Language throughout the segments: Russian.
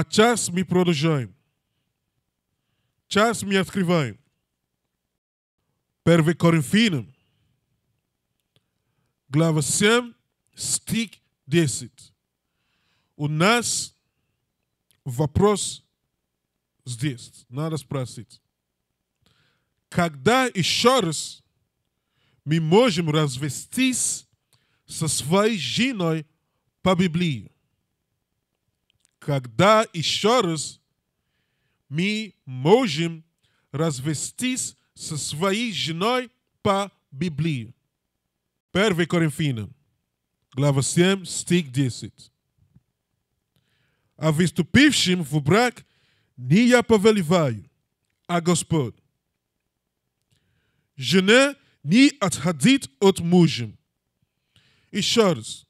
а час мы продолжаем. Час мы открываем. 1 Коринфянам, глава 7, стих 10. У нас вопрос здесь. Надо спросить. Когда еще раз мы можем развестись со своей женой по Библии? когда еще раз мы можем развестись со своей женой по Библии. 1 Коринфянам, глава 7, стих 10. А выступившим в брак не я повелеваю, а Господь. Жена не отходит от мужа. Еще раз.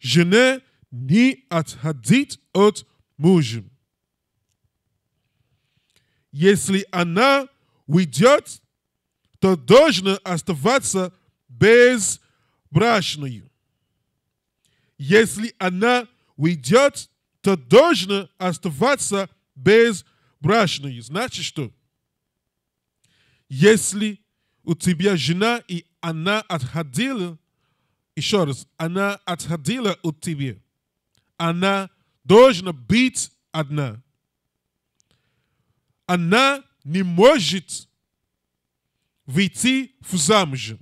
Жена не отходить от мужа. Если она уйдет, то должна оставаться безбрачной. Если она уйдет, то должна оставаться безбрачной. Значит что? Если у тебя жена и она отходила, еще раз, она отходила от тебя – она должна быть одна. Она не может выйти в замуж.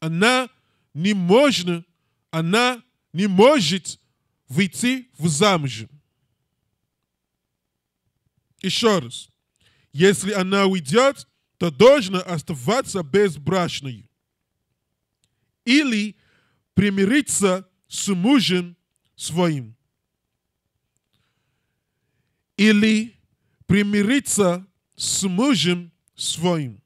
Она не может, она не может выйти в замуж. Еще раз. Если она уйдет, то должна оставаться безбрачной. Или примириться с мужем своим. Или примириться с мужем своим.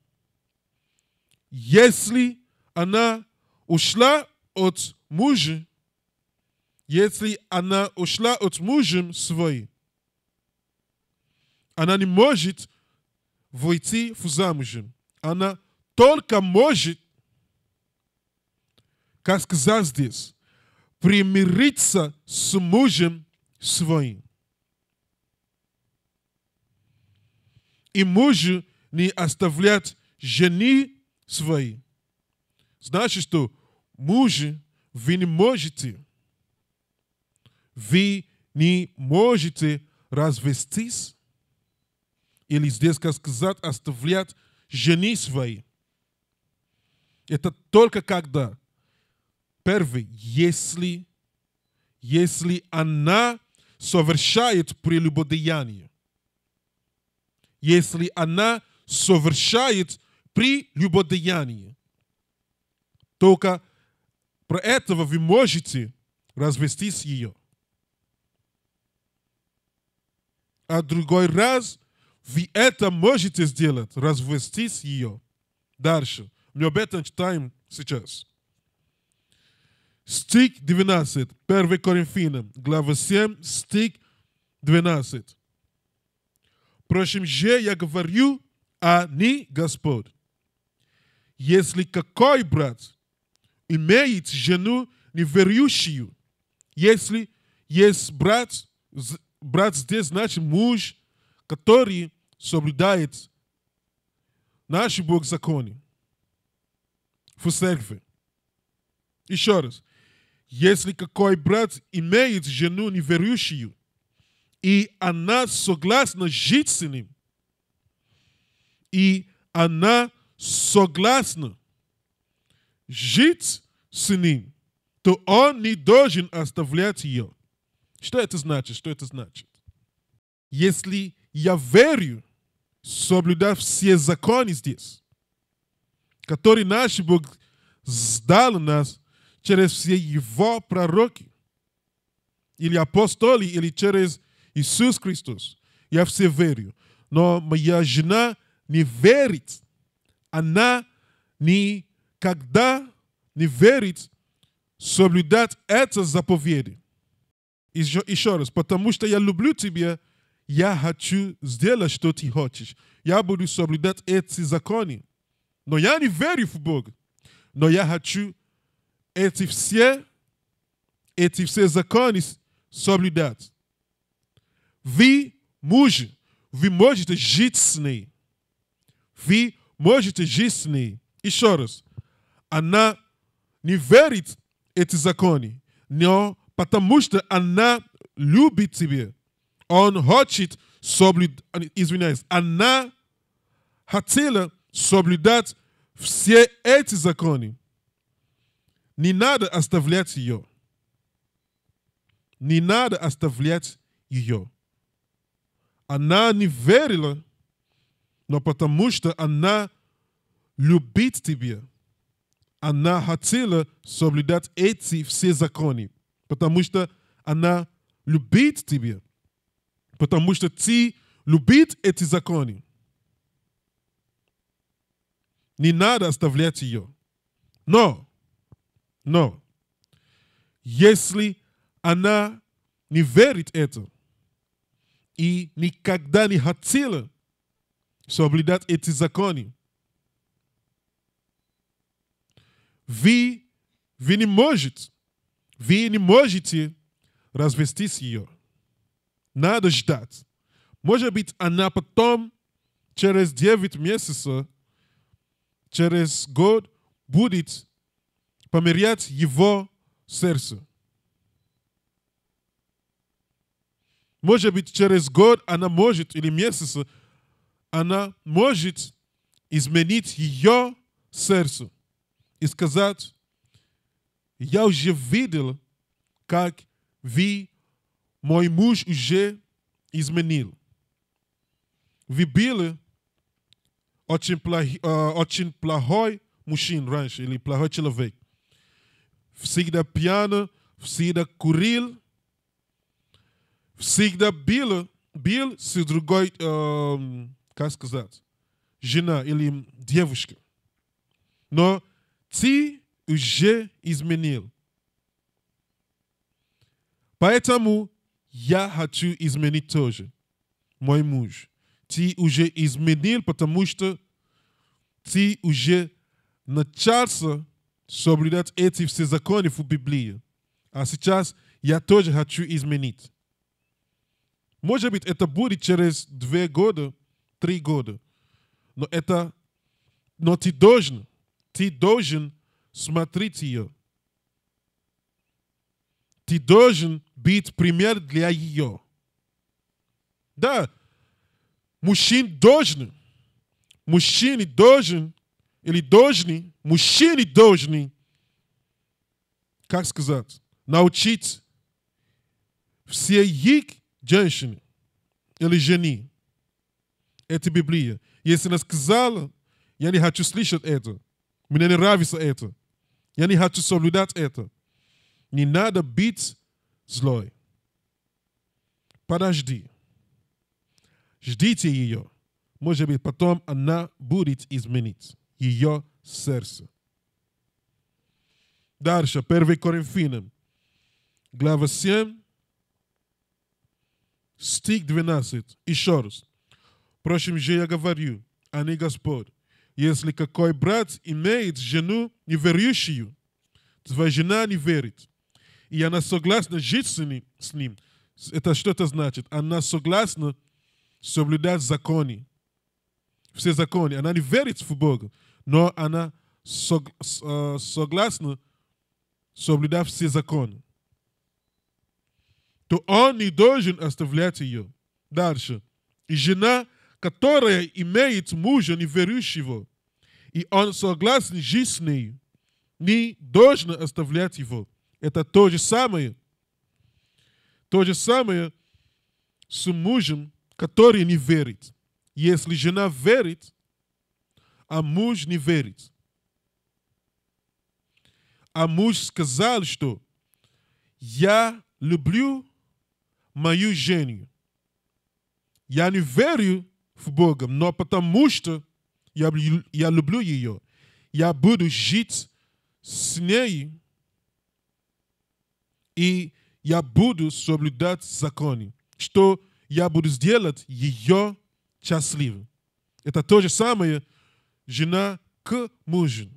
Если она ушла от мужа, если она ушла от мужем своим, она не может войти в замужем. Она только может, как сказать здесь, примириться с мужем своим. И мужу не оставлять жени своей. Значит, что мужи вы не можете, вы не можете развестись, или здесь, как сказать, оставлять жени свои. Это только когда Первый, если, если она совершает прелюбодеяние. Если она совершает прелюбодеяние. Только про этого вы можете развестись ее. А другой раз вы это можете сделать, развестись ее. Дальше. Мы об этом читаем сейчас. Стих 12, 1 Коринфянам, глава 7, стих 12. Впрочем же я говорю, а не Господь. Если какой брат имеет жену неверующую, если есть брат, брат здесь значит муж, который соблюдает наши Бог законы в церкви. Еще раз. Если какой брат имеет жену неверующую, и она согласна жить с ним, и она согласна жить с ним, то он не должен оставлять ее. Что это значит? Что это значит? Если я верю, соблюдав все законы здесь, которые наш Бог сдал нас – через все его пророки или апостоли, или через Иисус Христос. Я все верю. Но моя жена не верит. Она никогда не верит соблюдать это заповеди. Еще, еще раз, потому что я люблю тебя, я хочу сделать, что ты хочешь. Я буду соблюдать эти законы. Но я не верю в Бога. Но я хочу эти все, эти все законы соблюдать. Вы, мужи, вы можете жить с ней. Вы можете жить с ней. Еще раз. Она не верит эти законы, но потому что она любит тебя. Он хочет соблюдать, извиняюсь, она хотела соблюдать все эти законы. Не надо оставлять ее. Не надо оставлять ее. Она не верила, но потому что она любит тебя. Она хотела соблюдать эти все законы, потому что она любит тебя, потому что ты любит эти законы. Не надо оставлять ее. Но но если она не верит это и никогда не хотела соблюдать эти законы, вы, вы не можете, вы не можете развестись ее. Надо ждать. Может быть, она потом, через 9 месяцев, через год, будет померят его сердце. Может быть, через год она может, или месяц, она может изменить ее сердце и сказать, я уже видел, как вы, мой муж, уже изменил. Вы были очень, плохи, э, очень плохой мужчина раньше, или плохой человек. Всегда пьяно, всегда курил, всегда бил, бил с другой, э, как сказать, жена или девушка. Но ты уже изменил. Поэтому я хочу изменить тоже, мой муж. Ты уже изменил, потому что ты уже начался соблюдать эти все законы в Библии. А сейчас я тоже хочу изменить. Может быть, это будет через два года, три года. Но это... Но ты должен, ты должен смотреть ее. Ты должен быть пример для ее. Да, мужчин должен, мужчины должны или должны, мужчины должны, как сказать, научить все их женщины или жени. Это Библия. Если она сказала, я не хочу слышать это. Мне не нравится это. Я не хочу соблюдать это. Не надо быть злой. Подожди. Ждите ее. Может быть, потом она будет изменить ее сердце. Дальше, 1 Коринфянам, глава 7, стих 12. Еще раз. Впрочем же я говорю, а не Господь, если какой брат имеет жену неверующую, твоя жена не верит, и она согласна жить с ним, это что это значит? Она согласна соблюдать законы. Все законы. Она не верит в Бога но она э, согласна, соблюдав все законы, то он не должен оставлять ее. Дальше. И жена, которая имеет мужа неверующего, и он согласен жить с ней, не должна оставлять его. Это то же самое. То же самое с мужем, который не верит. Если жена верит, амуж не верит. А муж сказал, что я люблю мою женю. Я не верю в Бога, но потому что я, я люблю ее. Я буду жить с ней, и я буду соблюдать законы, что я буду сделать ее счастливой. Это то же самое, жена к мужу.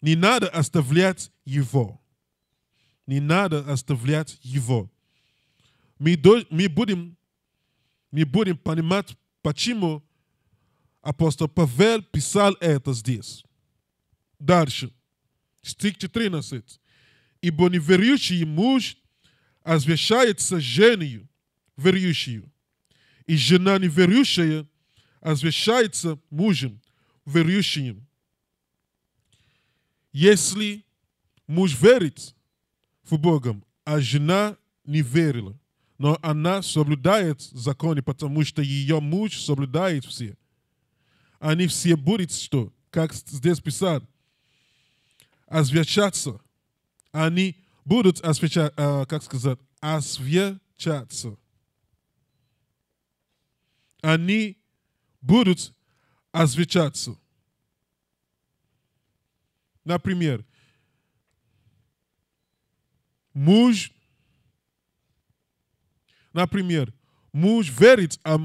Не надо оставлять его. Не надо оставлять его. Мы, до, мы, будем, мы будем понимать, почему апостол Павел писал это здесь. Дальше. Стих 14. «Ибо неверующий муж освящается женою, верующую, и жена неверующая освящается мужем, верующим. Если муж верит в Бога, а жена не верила, но она соблюдает законы, потому что ее муж соблюдает все. Они все будут, что, как здесь писано, освящаться. Они будут освещать, а, как сказать, освещаться. Они будут озвучаться. Например, муж, например, муж верит, а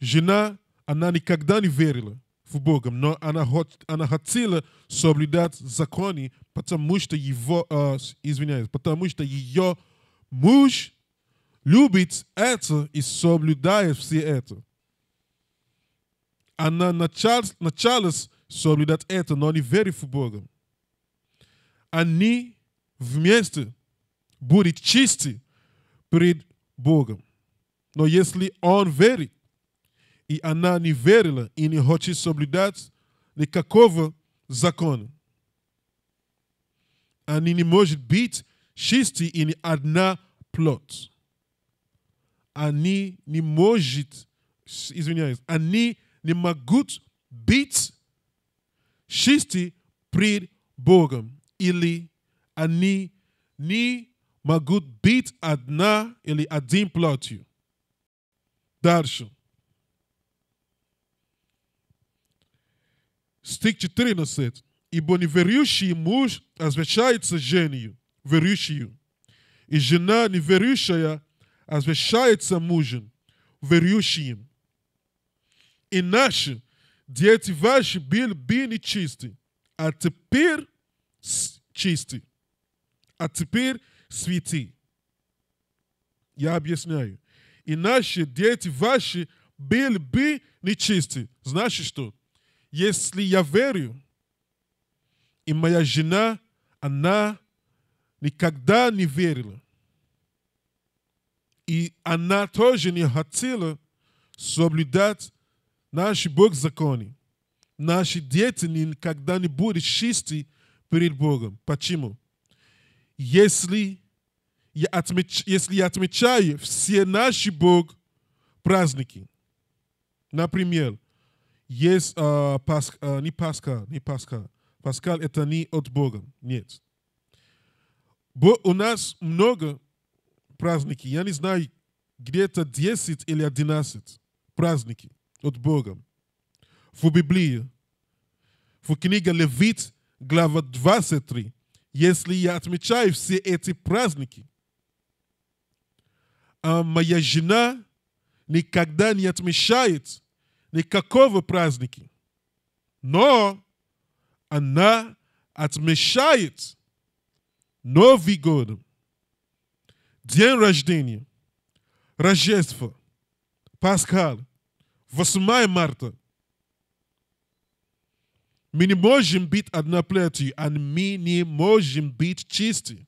жена, она никогда не верила в Бога, но она, она хотела соблюдать законы, потому что его, э, извиняюсь, потому что ее муж любит это и соблюдает все это. Aan na Charles, na Charles sobre dat eten nog niet very verborgen. Aan niet вместе будет чистый пред Богом. Но если он верит, и она не верила и не хочет соблюдать никакого закона, они не может быть чисты и не одна плоть. Они не может, извиняюсь, они ni magut bit shisti prid Богом или они не могут быть одна или один плотью. Дальше. Стих 14. Ибо неверующий муж освящается женью, верующую. И жена неверующая освящается мужем, верующим. Иначе дети ваши были бы нечисты, а теперь чисты, а теперь святы. Я объясняю. Иначе дети ваши были бы нечисты. Значит что? Если я верю, и моя жена, она никогда не верила, и она тоже не хотела соблюдать Наш Бог законы. Наши дети никогда не будут чисты перед Богом. Почему? Если я, отмеч... если я отмечаю все наши Бог праздники, например, есть э, Пасх... э, не Пасха, не Пасха. Пасхаль это не от Бога, нет. Бо... У нас много праздники. Я не знаю, где-то 10 или 11 праздники от Бога. В Библии, в книге Левит, глава 23, если я отмечаю все эти праздники, а моя жена никогда не отмечает никакого праздника, но она отмечает Новый год, день рождения, Рождество, Пасхаль, 8 марта. Мы не можем быть одноплетью, а мы не можем быть чисты.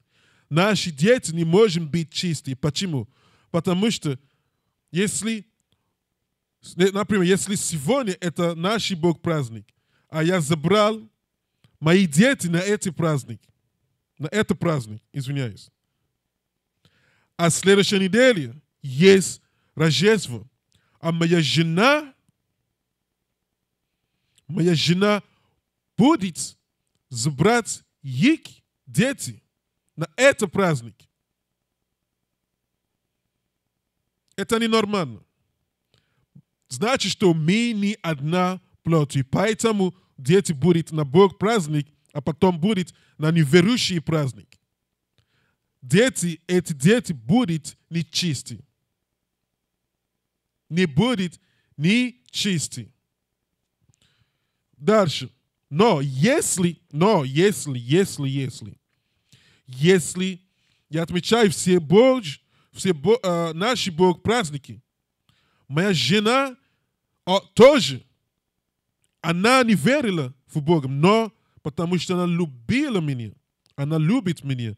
Наши дети не можем быть чисты. Почему? Потому что если, например, если сегодня это наш Бог праздник, а я забрал мои дети на эти праздник, на это праздник, извиняюсь. А следующей неделе есть Рождество. А моя жена, моя жена будет забрать их дети на этот праздник. Это ненормально. Значит, что мы не одна плоть, поэтому дети будут на Бог праздник, а потом будет на неверующий праздник. Дети, эти дети будут нечисты не будет ни чистый. Дальше. Но если, но если, если, если, если я отмечаю все Божьи, все бо, э, наши Бог праздники, моя жена о, а, тоже, она не верила в Бога, но потому что она любила меня, она любит меня,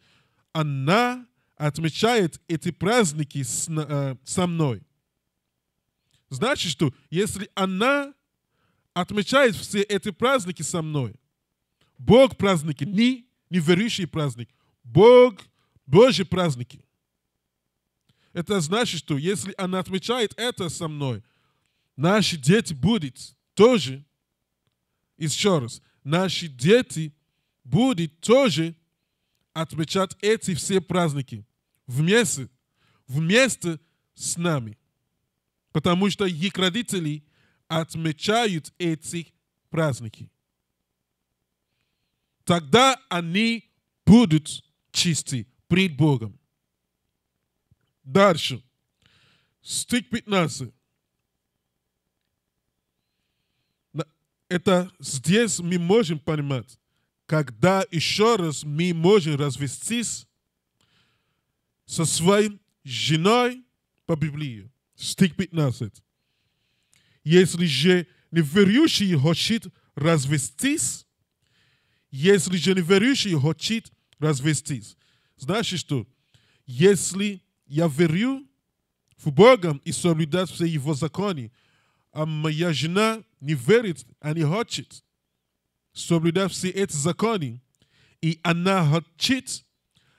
она отмечает эти праздники с, э, со мной. Значит, что если она отмечает все эти праздники со мной, Бог праздники, не неверующие праздник, Бог, Божьи праздники. Это значит, что если она отмечает это со мной, наши дети будут тоже, еще раз, наши дети будут тоже отмечать эти все праздники вместе, вместе с нами потому что их родители отмечают эти праздники. Тогда они будут чисты пред Богом. Дальше. Стих 15. Это здесь мы можем понимать, когда еще раз мы можем развестись со своим женой по Библии. Стих-15. Если же неверующий хочет развестись, если же не неверующий хочет развестись, значит, что если я верю в Бога и соблюдаю все его законы, а моя жена не верит, а не хочет соблюдать все эти законы, и она хочет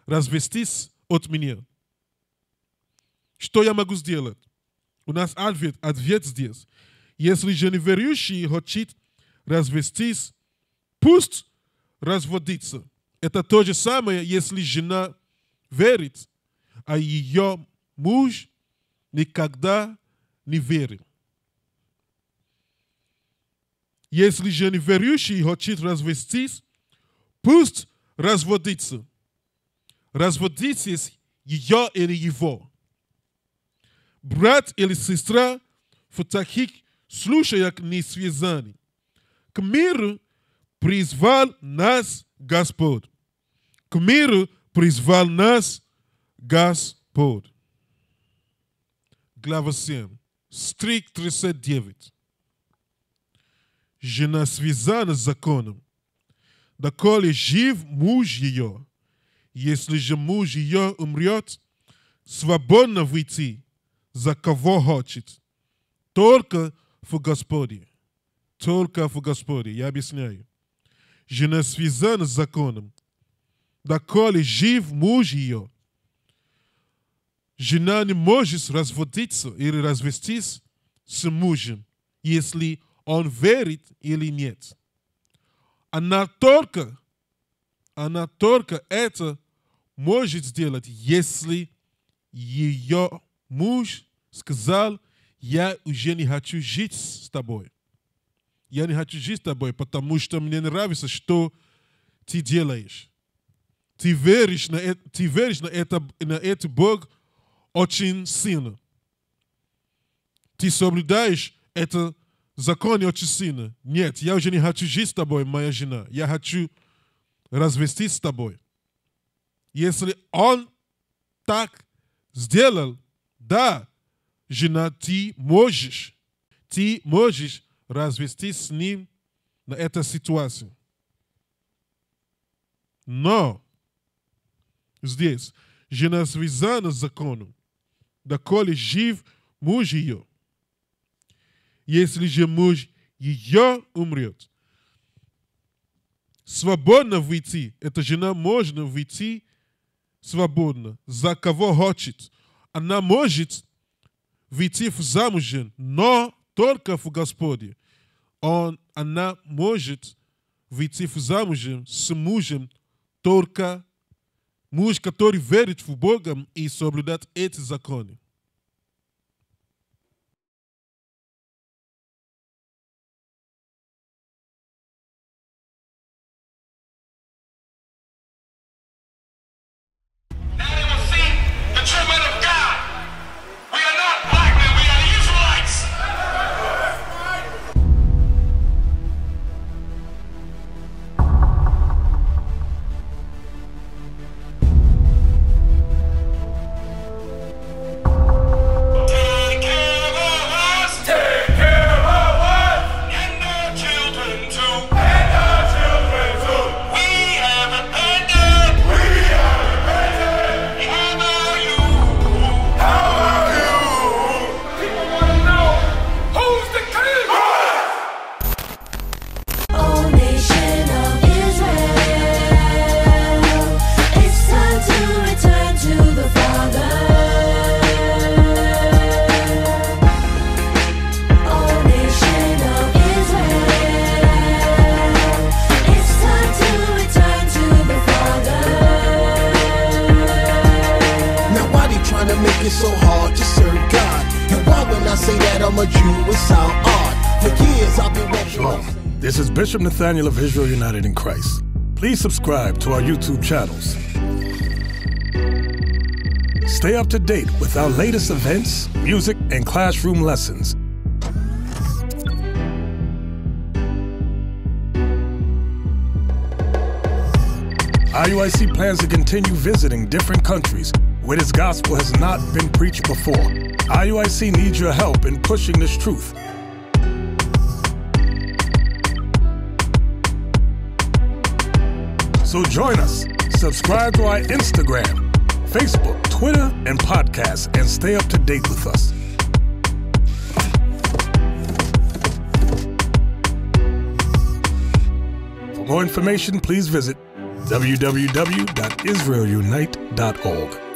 развестись от меня. Что я могу сделать? У нас ответ, ответ здесь. Если же неверующий хочет развестись, пусть разводится. Это то же самое, если жена верит, а ее муж никогда не верит. Если же неверующий хочет развестись, пусть разводится. Разводитесь ее или его брат или сестра в таких случаях не связаны. К миру призвал нас Господь. К миру призвал нас Господь. Глава 7, стрик 39. Жена связана с законом, доколе жив муж ее. Если же муж ее умрет, свободно выйти за кого хочет. Только в Господе. Только в Господе. Я объясняю. Je ne suis законом, доколе жив муж ее. Жена не может разводиться или развестись с мужем, если он верит или нет. Она только, она только это может сделать, если ее Муж сказал, я уже не хочу жить с тобой. Я не хочу жить с тобой, потому что мне нравится, что ты делаешь. Ты веришь на, это, ты веришь на, это, на этот Бог очень сильно. Ты соблюдаешь это законе очень сильно. Нет, я уже не хочу жить с тобой, моя жена. Я хочу развестись с тобой. Если он так сделал, да, жена, ты можешь, ты можешь развестись с ним на этой ситуации. Но здесь жена связана с законом, доколе жив муж ее. Если же муж ее умрет, свободно выйти, эта жена можно выйти свободно, за кого хочет – она может выйти замужем, но только в Господе. Он, она может выйти замуж с мужем только муж, который верит в Бога и соблюдает эти законы. Bishop Nathaniel of Israel United in Christ. Please subscribe to our YouTube channels. Stay up to date with our latest events, music, and classroom lessons. IUIC plans to continue visiting different countries where this gospel has not been preached before. IUIC needs your help in pushing this truth So join us. Subscribe to our Instagram, Facebook, Twitter, and podcast and stay up to date with us. For more information, please visit www.israelunite.org.